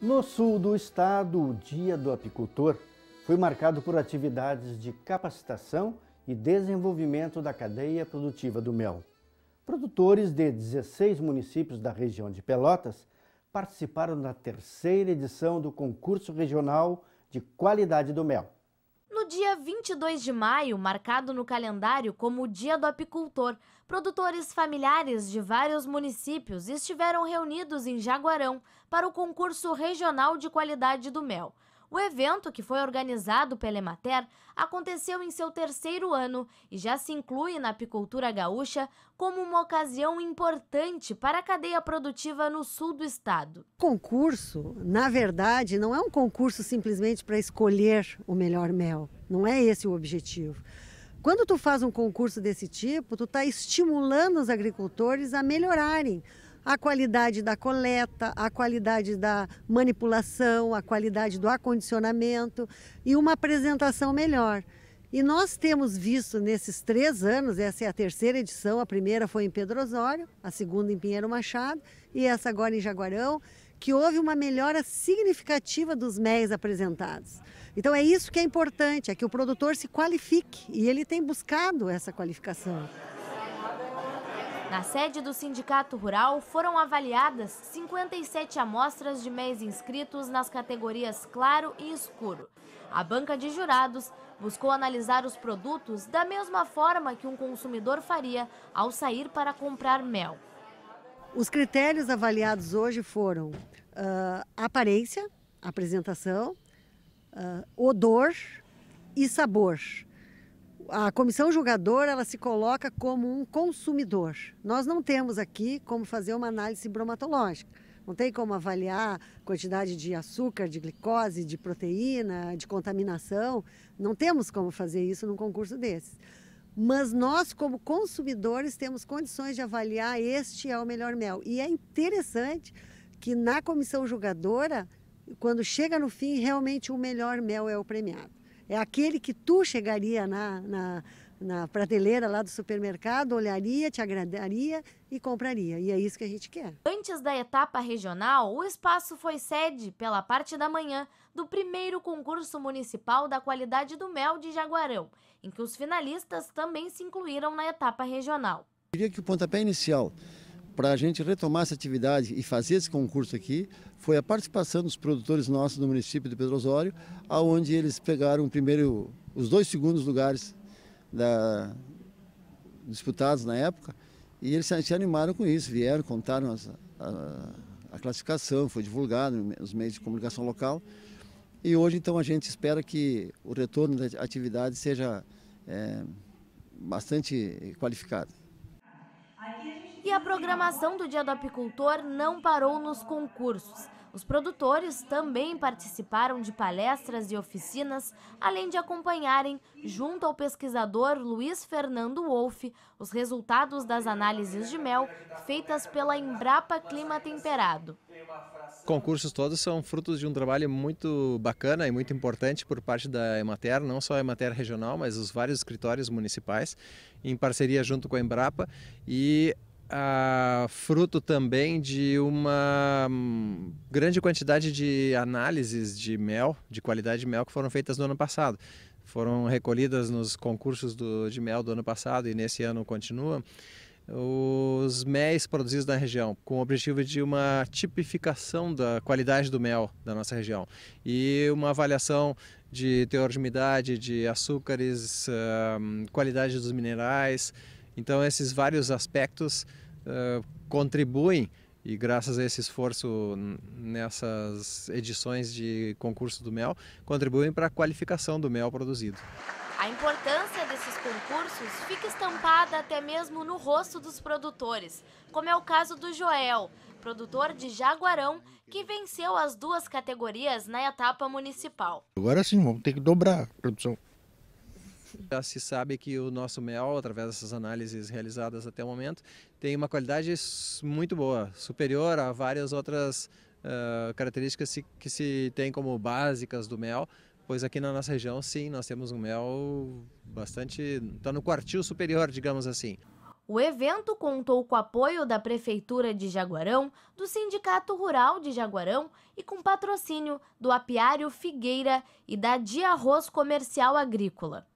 No sul do estado, o Dia do Apicultor foi marcado por atividades de capacitação e desenvolvimento da cadeia produtiva do mel. Produtores de 16 municípios da região de Pelotas participaram da terceira edição do concurso regional de qualidade do mel dia 22 de maio, marcado no calendário como o Dia do Apicultor, produtores familiares de vários municípios estiveram reunidos em Jaguarão para o concurso regional de qualidade do mel. O evento, que foi organizado pela Emater, aconteceu em seu terceiro ano e já se inclui na apicultura gaúcha como uma ocasião importante para a cadeia produtiva no sul do estado. O concurso, na verdade, não é um concurso simplesmente para escolher o melhor mel. Não é esse o objetivo. Quando tu faz um concurso desse tipo, tu está estimulando os agricultores a melhorarem a qualidade da coleta, a qualidade da manipulação, a qualidade do acondicionamento e uma apresentação melhor. E nós temos visto nesses três anos, essa é a terceira edição, a primeira foi em Pedro Osório, a segunda em Pinheiro Machado e essa agora em Jaguarão, que houve uma melhora significativa dos MEIs apresentados. Então é isso que é importante, é que o produtor se qualifique e ele tem buscado essa qualificação. Na sede do Sindicato Rural foram avaliadas 57 amostras de mês inscritos nas categorias claro e escuro. A banca de jurados buscou analisar os produtos da mesma forma que um consumidor faria ao sair para comprar mel. Os critérios avaliados hoje foram uh, aparência, apresentação, uh, odor e sabor a comissão julgadora ela se coloca como um consumidor. Nós não temos aqui como fazer uma análise bromatológica. Não tem como avaliar quantidade de açúcar, de glicose, de proteína, de contaminação. Não temos como fazer isso num concurso desses. Mas nós, como consumidores, temos condições de avaliar este é o melhor mel. E é interessante que na comissão julgadora, quando chega no fim, realmente o melhor mel é o premiado. É aquele que tu chegaria na, na, na prateleira lá do supermercado, olharia, te agradaria e compraria. E é isso que a gente quer. Antes da etapa regional, o espaço foi sede, pela parte da manhã, do primeiro concurso municipal da qualidade do mel de Jaguarão, em que os finalistas também se incluíram na etapa regional. Eu diria que o pontapé inicial para a gente retomar essa atividade e fazer esse concurso aqui foi a participação dos produtores nossos do município de Pedro Osório, aonde eles pegaram primeiro os dois segundos lugares da, disputados na época e eles se animaram com isso, vieram, contaram as, a, a classificação, foi divulgado nos meios de comunicação local e hoje então a gente espera que o retorno da atividade seja é, bastante qualificado. Aqui e a programação do Dia do Apicultor não parou nos concursos. Os produtores também participaram de palestras e oficinas, além de acompanharem, junto ao pesquisador Luiz Fernando Wolff, os resultados das análises de mel feitas pela Embrapa Clima Temperado. Concursos todos são frutos de um trabalho muito bacana e muito importante por parte da Emater, não só a Emater regional, mas os vários escritórios municipais, em parceria junto com a Embrapa. E a fruto também de uma hum, grande quantidade de análises de mel, de qualidade de mel, que foram feitas no ano passado. Foram recolhidas nos concursos do, de mel do ano passado e nesse ano continua os mel produzidos na região, com o objetivo de uma tipificação da qualidade do mel da nossa região e uma avaliação de teor de umidade, de açúcares, hum, qualidade dos minerais, então, esses vários aspectos uh, contribuem e graças a esse esforço nessas edições de concurso do mel, contribuem para a qualificação do mel produzido. A importância desses concursos fica estampada até mesmo no rosto dos produtores, como é o caso do Joel, produtor de Jaguarão, que venceu as duas categorias na etapa municipal. Agora sim, vamos ter que dobrar a produção. Já se sabe que o nosso mel, através dessas análises realizadas até o momento, tem uma qualidade muito boa, superior a várias outras uh, características que se tem como básicas do mel, pois aqui na nossa região, sim, nós temos um mel bastante. está no quartil superior, digamos assim. O evento contou com apoio da Prefeitura de Jaguarão, do Sindicato Rural de Jaguarão e com patrocínio do Apiário Figueira e da Dia Arroz Comercial Agrícola.